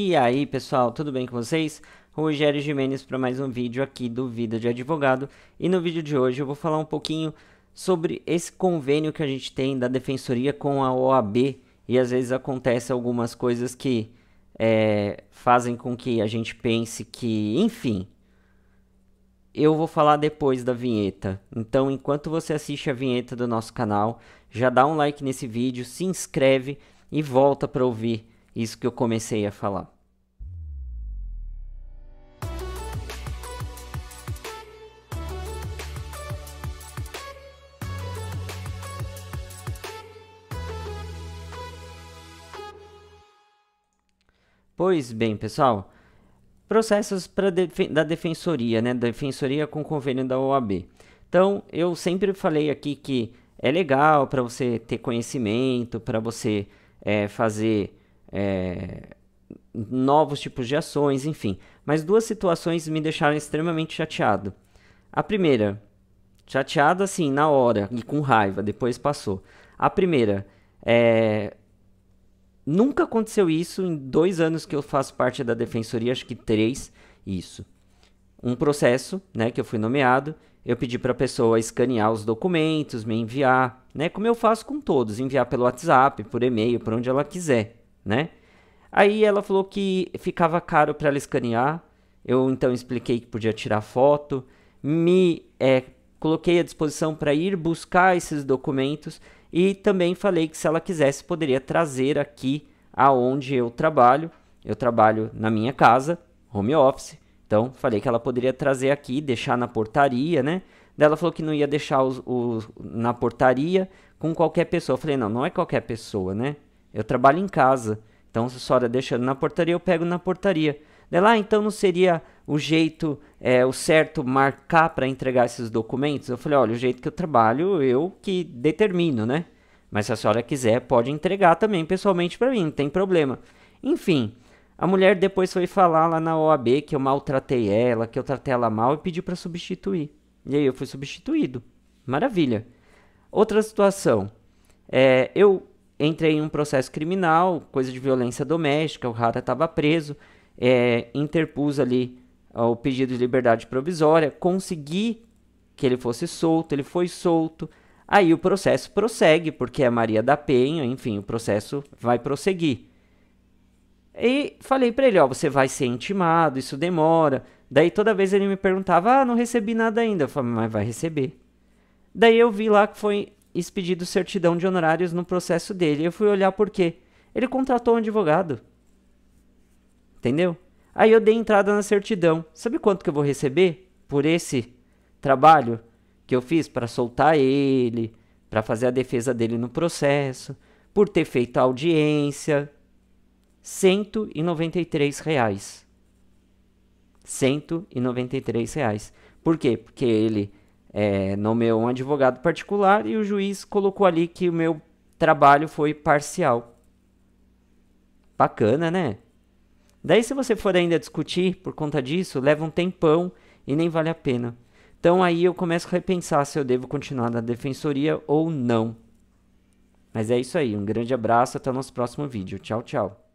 E aí pessoal, tudo bem com vocês? Rogério Jimenez para mais um vídeo aqui do Vida de Advogado e no vídeo de hoje eu vou falar um pouquinho sobre esse convênio que a gente tem da Defensoria com a OAB e às vezes acontece algumas coisas que é, fazem com que a gente pense que, enfim, eu vou falar depois da vinheta. Então, enquanto você assiste a vinheta do nosso canal, já dá um like nesse vídeo, se inscreve e volta para ouvir isso que eu comecei a falar. Pois bem, pessoal, processos da defensoria, né? Defensoria com convênio da OAB. Então, eu sempre falei aqui que é legal para você ter conhecimento, para você é, fazer é, novos tipos de ações, enfim. Mas duas situações me deixaram extremamente chateado. A primeira, chateado assim, na hora e com raiva, depois passou. A primeira, é... nunca aconteceu isso em dois anos que eu faço parte da defensoria, acho que três, isso. Um processo, né, que eu fui nomeado, eu pedi para a pessoa escanear os documentos, me enviar, né, como eu faço com todos, enviar pelo WhatsApp, por e-mail, por onde ela quiser né? Aí ela falou que ficava caro para ela escanear. Eu então expliquei que podia tirar foto, me é, coloquei à disposição para ir buscar esses documentos e também falei que se ela quisesse poderia trazer aqui aonde eu trabalho. Eu trabalho na minha casa, home office. Então falei que ela poderia trazer aqui, deixar na portaria, né? ela falou que não ia deixar os, os, na portaria com qualquer pessoa. Eu falei, não, não é qualquer pessoa, né? Eu trabalho em casa. Então, se a senhora deixa na portaria, eu pego na portaria. Daí lá, então não seria o jeito, é, o certo marcar para entregar esses documentos? Eu falei, olha, o jeito que eu trabalho, eu que determino, né? Mas se a senhora quiser, pode entregar também pessoalmente para mim, não tem problema. Enfim, a mulher depois foi falar lá na OAB que eu maltratei ela, que eu tratei ela mal e pediu para substituir. E aí eu fui substituído. Maravilha. Outra situação. É, eu entrei em um processo criminal, coisa de violência doméstica, o Rara estava preso, é, interpus ali o pedido de liberdade provisória, consegui que ele fosse solto, ele foi solto. Aí o processo prossegue, porque é Maria da Penha, enfim, o processo vai prosseguir. E falei para ele, ó, você vai ser intimado, isso demora. Daí toda vez ele me perguntava, ah, não recebi nada ainda. Eu falei, mas vai receber. Daí eu vi lá que foi expedido certidão de honorários no processo dele. Eu fui olhar por quê. Ele contratou um advogado. Entendeu? Aí eu dei entrada na certidão. Sabe quanto que eu vou receber por esse trabalho que eu fiz para soltar ele, para fazer a defesa dele no processo, por ter feito a audiência? R$ reais. R$ reais. Por quê? Porque ele é, nomeou um advogado particular e o juiz colocou ali que o meu trabalho foi parcial. Bacana, né? Daí, se você for ainda discutir por conta disso, leva um tempão e nem vale a pena. Então, aí eu começo a repensar se eu devo continuar na defensoria ou não. Mas é isso aí, um grande abraço, até o nosso próximo vídeo. Tchau, tchau.